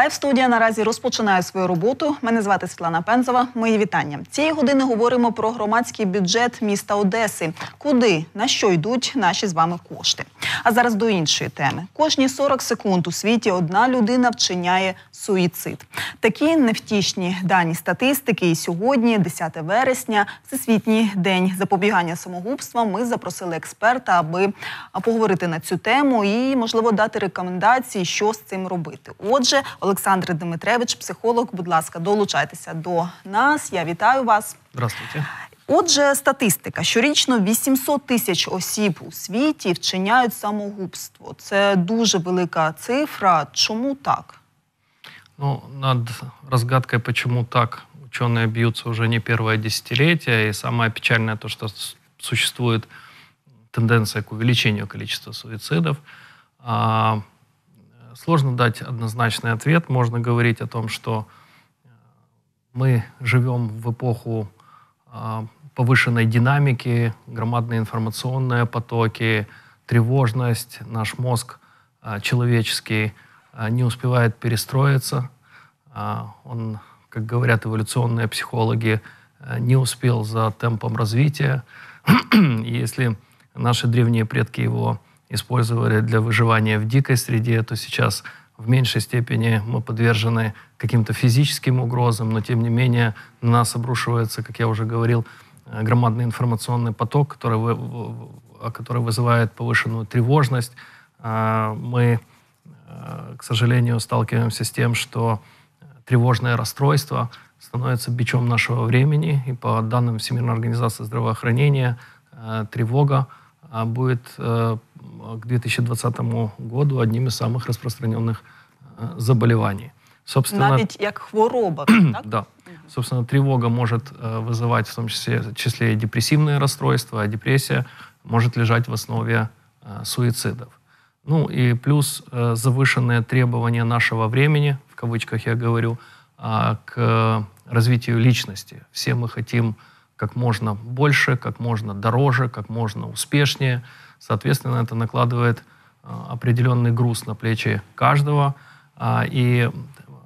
Лайв студія наразі розпочинає свою роботу. Мене звати Світлана Пензова. Мої вітання. Цієї години говоримо про громадський бюджет міста Одеси. Куди на що йдуть наші з вами кошти? А зараз до іншої теми. Кожні 40 секунд у світі одна людина вчиняє суїцид. Такі невтішні дані статистики. І сьогодні, 10 вересня, всесвітній день запобігання самогубства. Ми запросили експерта, аби поговорити на цю тему і, можливо, дати рекомендації, що з цим робити. Отже, Олександр Дмитревич, психолог, будь ласка, долучайтеся до нас. Я вітаю вас. Здравствуйте. Отже, статистика: щорічно 800 тисяч осіб у світі вчиняють самогубство. Це дуже велика цифра. Чому так? Ну, над разгадкой, почему так ученые бьются уже не первое десятилетие. И самое печальное то, что существует тенденция к увеличению количества суицидов. А, сложно дать однозначный ответ. Можно говорить о том, что э, мы живем в эпоху а, повышенной динамики, громадные информационные потоки, тревожность, наш мозг а, человеческий а, не успевает перестроиться, а, он, как говорят эволюционные психологи, не успел за темпом развития. Если наши древние предки его использовали для выживания в дикой среде, то сейчас в меньшей степени мы подвержены каким-то физическим угрозам, но тем не менее на нас обрушивается, как я уже говорил, Э, громадный информационный поток, который, вы, который вызывает повышенную тревожность. Э, мы, э, к сожалению, сталкиваемся с тем, что тревожное расстройство становится бичом нашего времени, и по данным Всемирной организации здравоохранения тревога будет к 2020 году одним из самых распространенных заболеваний. Собственно, Навіть як хвороба, так? да, Собственно, тревога может э, вызывать в том числе, в числе и депрессивные расстройства, а депрессия может лежать в основе э, суицидов. Ну и плюс э, завышенные требования нашего времени, в кавычках я говорю, а, к развитию личности. Все мы хотим как можно больше, как можно дороже, как можно успешнее. Соответственно, это накладывает определенный груз на плечи каждого. А, и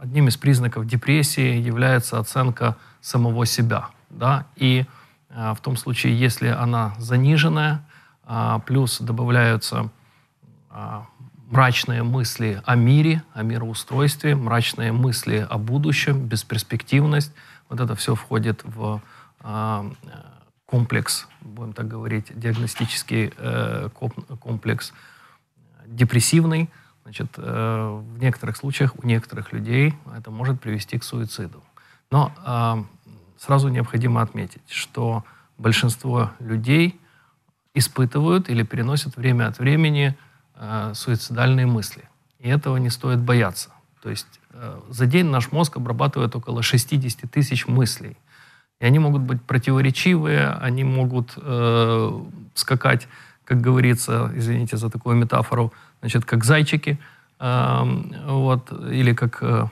одним из признаков депрессии является оценка самого себя. Да? И э, в том случае, если она заниженная, э, плюс добавляются э, мрачные мысли о мире, о мироустройстве, мрачные мысли о будущем, бесперспективность. Вот это все входит в комплекс, будем так говорить, диагностический комплекс депрессивный – Значит, э, в некоторых случаях у некоторых людей это может привести к суициду. Но э, сразу необходимо отметить, что большинство людей испытывают или переносят время от времени э, суицидальные мысли. И этого не стоит бояться. То есть за день наш мозг обрабатывает около 60 тысяч мыслей. И они могут быть противоречивые, они могут э, скакать как говорится, извините за такую метафору, значит, как зайчики, эм, вот, или как э,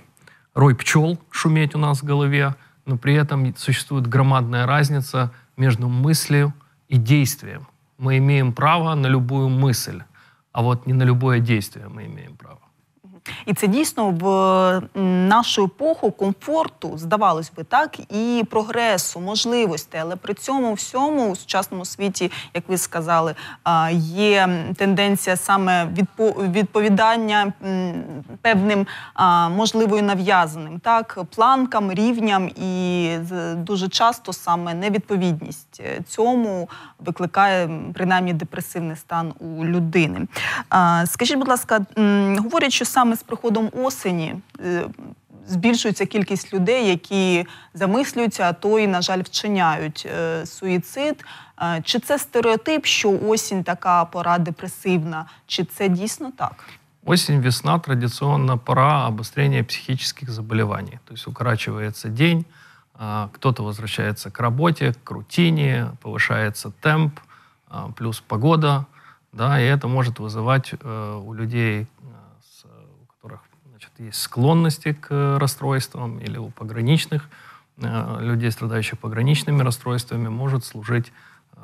рой пчел шуметь у нас в голове, но при этом существует громадная разница между мыслью и действием. Мы имеем право на любую мысль, а вот не на любое действие мы имеем право. І це дійсно в нашу епоху комфорту, здавалось би, так, і прогресу, можливостей. Але при цьому всьому у сучасному світі, як ви сказали, є тенденція саме відповідання певним можливо нав'язаним так планкам, рівням, і дуже часто саме невідповідність е, цьому викликає принаймні депресивний стан у людини. Скажіть, будь ласка, говорять, що саме саме з приходом осені е, збільшується кількість людей, які замислюються, а то і, на жаль, вчиняють е, суїцид. Е, чи це стереотип, що осінь така пора депресивна? Чи це дійсно так? Осінь, весна – традиционно пора обострения психічних заболівань, тобто есть день, кто-то возвращается к работе, к рутине, повышается темп, плюс погода. Да, и это может вызывать э, у людей значит, есть склонности к э, расстройствам или у пограничных э, людей, страдающих пограничными расстройствами, может служить э,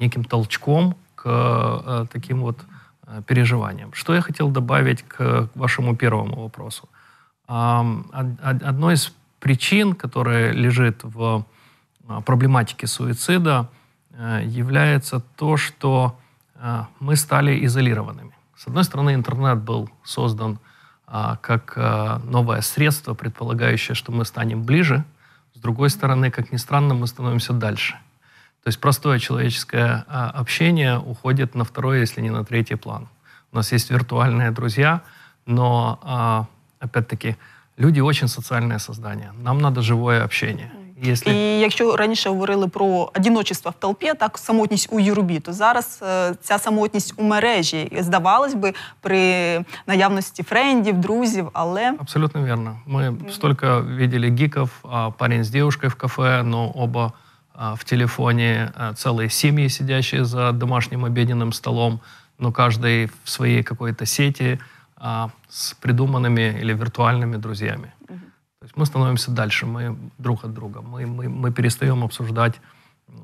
неким толчком к таким вот переживаниям. Что я хотел добавить к вашему первому вопросу? Одной из причин, которая лежит в проблематике суицида, является то, что мы стали изолированными. С одной стороны, интернет был создан а, как а, новое средство, предполагающее, что мы станем ближе. С другой стороны, как ни странно, мы становимся дальше. То есть простое человеческое а, общение уходит на второй, если не на третий план. У нас есть виртуальные друзья, но, опять-таки, люди очень социальное создание. Нам надо живое общение. Якщо... І якщо раніше говорили про одиночество в толпі, так самотність у юрбі, то зараз ця самотність у мережі здавалось би при наявності френдів, друзів, але абсолютно вірно. Ми mm -hmm. стільки бачили гіків, а парень з дівчиною в кафе, ну оба а, в телефоні а, цілі сім'ї, сидячі за домашнім обіденним столом, ну кожен в своїй какой-то сеті з придуманими або віртуальними друзями. Mm то есть мы становимся дальше, мы друг от друга, мы, мы, мы перестаем обсуждать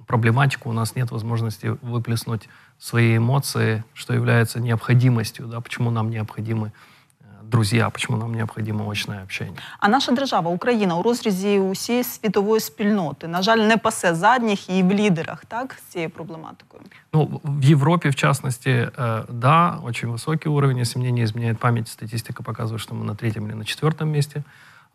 проблематику, у нас нет возможности выплеснуть свои эмоции, что является необходимостью, да, почему нам необходимы э, друзья, почему нам необходимо очне общение? А наша держава Украина у розрізі усієї світової спільноти на жаль не пасе задніх і в лідерах, так з цією проблематикою. Ну в Європі, в частності, да, очень высокий уровень. Если мне не изменяет память, статистика показывает, что мы на третьем или на четвертом месте.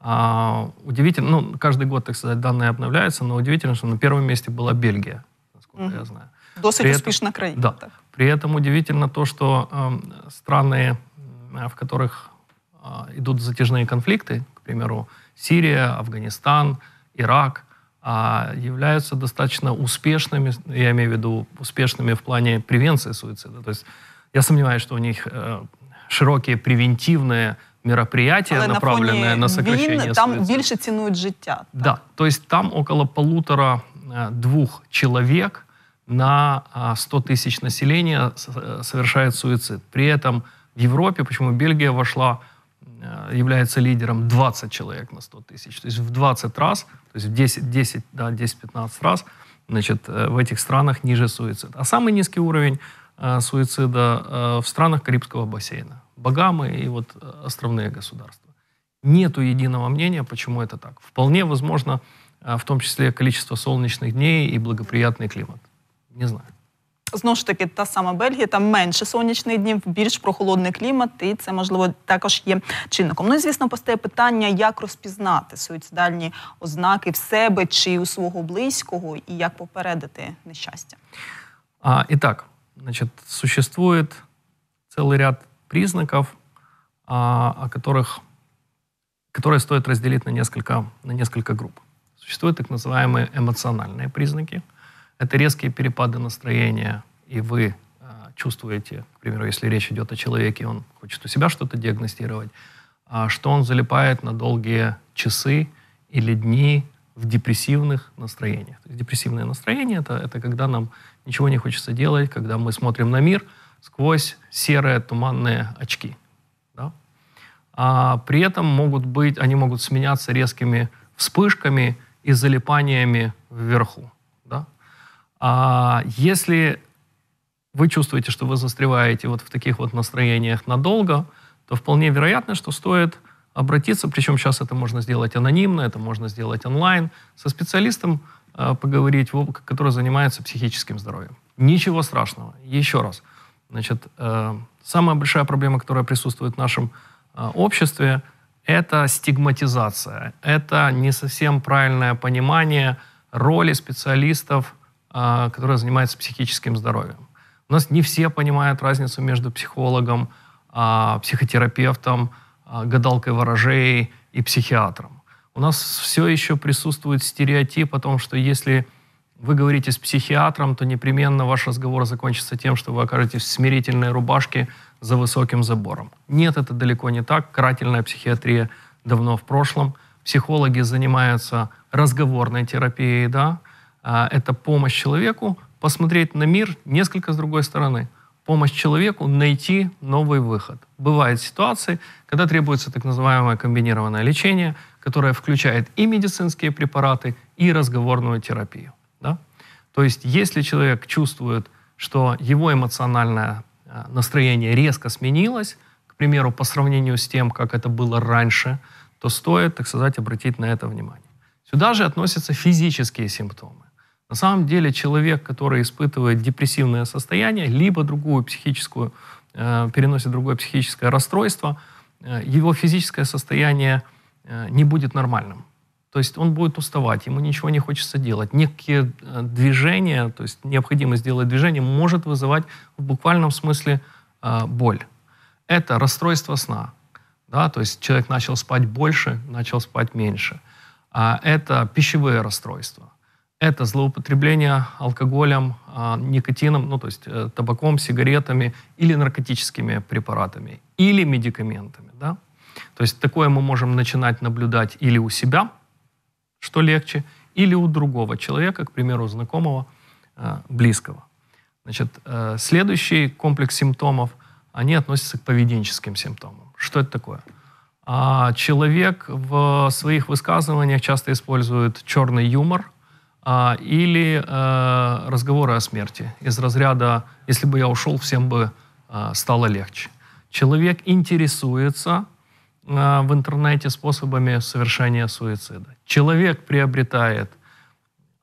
А, удивительно, ну, каждый год, так сказать, данные обновляются, но удивительно, что на первом месте была Бельгия, насколько mm-hmm. я знаю. Досить при успешна Да. Так. При этом удивительно то, что эм, э, страны, в которых э, идут затяжные конфликты, к примеру, Сирия, Афганистан, Ирак, э, являются достаточно успешными, я имею в виду успешными в плане превенции суицида. То есть я сомневаюсь, что у них э, широкие превентивные мероприятие, Але направлене на, на сокращення там больше більше життя. Так? Да. есть там около полутора-двух э, человек на 100 а, тысяч населения э, совершает суицид. При этом в Европе, почему Бельгия вошла, э, является лидером 20 человек на 100 тысяч. То есть в 20 раз, то есть в 10, 10 да, 10-15 раз, значит, в этих странах ниже суицид. А самый низкий уровень Э, суицида э, в странах Карибского бассейна. Багамы и вот э, островные государства. Нету единого мнения, почему это так. Вполне возможно, в том числе количество солнечных дней и благоприятний клімат. Не знаю. Знову ж таки, та сама Бельгія, там менше сонячних днів, більш прохолодний клімат, і це можливо також є чинником. Ну і звісно, постає питання, як розпізнати суїцидальні ознаки в себе чи у свого близького, і як попередити нещастя. А, І так, Значит, существует целый ряд признаков, а, о которых, которые стоит разделить на несколько, на несколько групп. Существуют так называемые эмоциональные признаки. Это резкие перепады настроения, и вы э, чувствуете, к примеру, если речь идет о человеке, он хочет у себя что-то диагностировать, а что он залипает на долгие часы или дни в депрессивных настроениях. То есть депрессивное настроение это, это когда нам ничего не хочется делать, когда мы смотрим на мир сквозь серые туманные очки. Да? А при этом могут быть, они могут сменяться резкими вспышками и залипаниями вверху. Да? А если вы чувствуете, что вы застреваете вот в таких вот настроениях надолго, то вполне вероятно, что стоит обратиться, причем сейчас это можно сделать анонимно, это можно сделать онлайн, со специалистом э, поговорить, который занимается психическим здоровьем. Ничего страшного. Еще раз. Значит, э, самая большая проблема, которая присутствует в нашем э, обществе, это стигматизация, это не совсем правильное понимание роли специалистов, которые занимаются психическим здоровьем. У нас не все понимают разницу между психологом, а, психотерапевтом, а, гадалкой ворожей и психиатром. У нас все еще присутствует стереотип о том, что если вы говорите с психиатром, то непременно ваш разговор закончится тем, что вы окажетесь в смирительной рубашке за высоким забором. Нет, это далеко не так. Карательная психиатрия давно в прошлом. Психологи занимаются разговорной терапией, да, а, это помощь человеку посмотреть на мир несколько с другой стороны – помощь человеку найти новый выход. Бывают ситуации, когда требуется так называемое комбинированное лечение, которое включает и медицинские препараты, и разговорную терапию. Да? То есть если человек чувствует, что его эмоциональное э, настроение резко сменилось, к примеру, по сравнению с тем, как это было раньше, то стоит, так сказать, обратить на это внимание. Сюда же относятся физические симптомы. На самом деле человек, который испытывает депрессивное состояние, либо другую психическую, э, переносит другое психическое расстройство, э, его физическое состояние э, не будет нормальным. То есть он будет уставать, ему ничего не хочется делать. Некие э, движения, то есть необходимость сделать движение, может вызывать в буквальном смысле э, боль. Это расстройство сна. Да? То есть человек начал спать больше, начал спать меньше. А это пищевые расстройства это злоупотребление алкоголем, а, никотином, ну то есть э, табаком, сигаретами или наркотическими препаратами, или медикаментами. Да? То есть такое мы можем начинать наблюдать или у себя, что легче, или у другого человека, к примеру, знакомого, э, близкого. Значит, э, следующий комплекс симптомов, они относятся к поведенческим симптомам. Что это такое? А, человек в своих высказываниях часто использует черный юмор – а, или э, разговоры о смерти из разряда «если бы я ушел, всем бы э, стало легче». Человек интересуется э, в интернете способами совершения суицида. Человек приобретает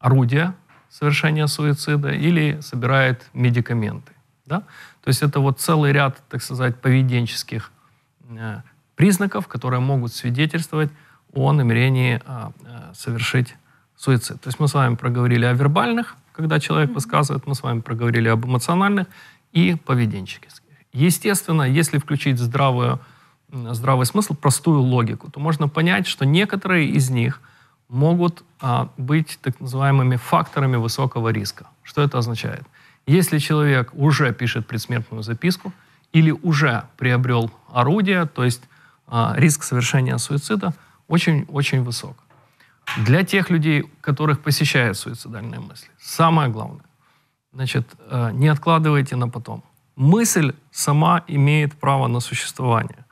орудия совершения суицида или собирает медикаменты. Да? То есть это вот целый ряд, так сказать, поведенческих признаков, которые могут свидетельствовать о намерении совершить суицид. То есть мы с вами проговорили о вербальных, когда человек высказывает, мы с вами проговорили об эмоциональных и поведенческих. Естественно, если включить здравую, здравый смысл, простую логику, то можно понять, что некоторые из них могут а, быть так называемыми факторами высокого риска. Что это означает? Если человек уже пишет предсмертную записку или уже приобрел орудие, то есть а, риск совершения суицида очень-очень высок. Для тех людей, которых посещают суицидальные мысли, самое главное, значит, э, не откладывайте на потом. Мысль сама имеет право на существование.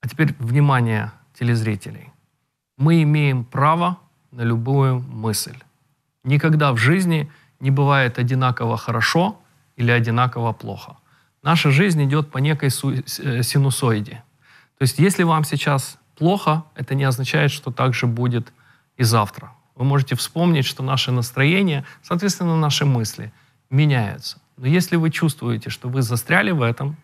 А теперь внимание телезрителей. Мы имеем право на любую мысль. Никогда в жизни не бывает одинаково хорошо или одинаково плохо. Наша жизнь идет по некой э, синусоиде. То есть если вам сейчас плохо, это не означает, что так же будет и завтра. Вы можете вспомнить, что наше настроение, соответственно, наши мысли меняются. Но если вы чувствуете, что вы застряли в этом,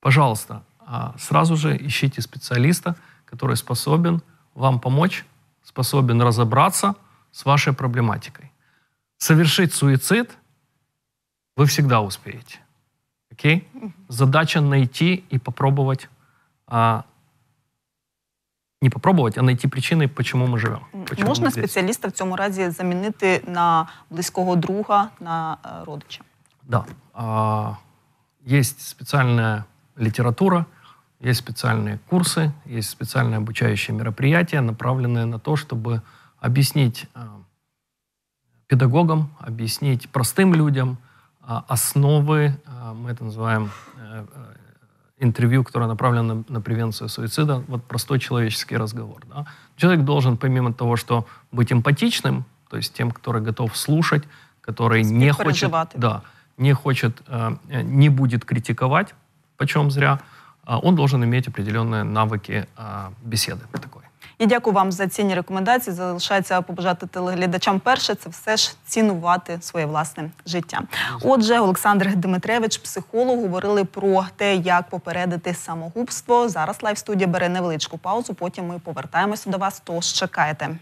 пожалуйста, а, сразу же ищите специалиста, который способен вам помочь, способен разобраться с вашей проблематикой. Совершить суицид вы всегда успеете. Окей? Okay? Задача найти и попробовать а, не попробовать, а найти причини, чому ми живемо. Почему Можна ми спеціаліста в цьому разі замінити на близького друга, на родича? Да. А, есть специальная литература, есть специальные курсы, есть специальные обучающие мероприятия, направленные на то, чтобы объяснить э, педагогам, объяснить простым людям а, основы, э, мы это называем э, интервью, которое направлено на, на превенцию суицида, вот простой человеческий разговор. Да? Человек должен, помимо того, что быть эмпатичным, то есть тем, который готов слушать, который не хочет, да, не хочет, э, э, не будет критиковать, почем зря, а он должен иметь определенные навыки э, беседы такой. Я дякую вам за цінні рекомендації. Залишається побажати телеглядачам. Перше це все ж цінувати своє власне життя. Отже, Олександр Дмитревич, психолог, говорили про те, як попередити самогубство. Зараз лайв студія бере невеличку паузу. Потім ми повертаємося до вас. Тож чекайте.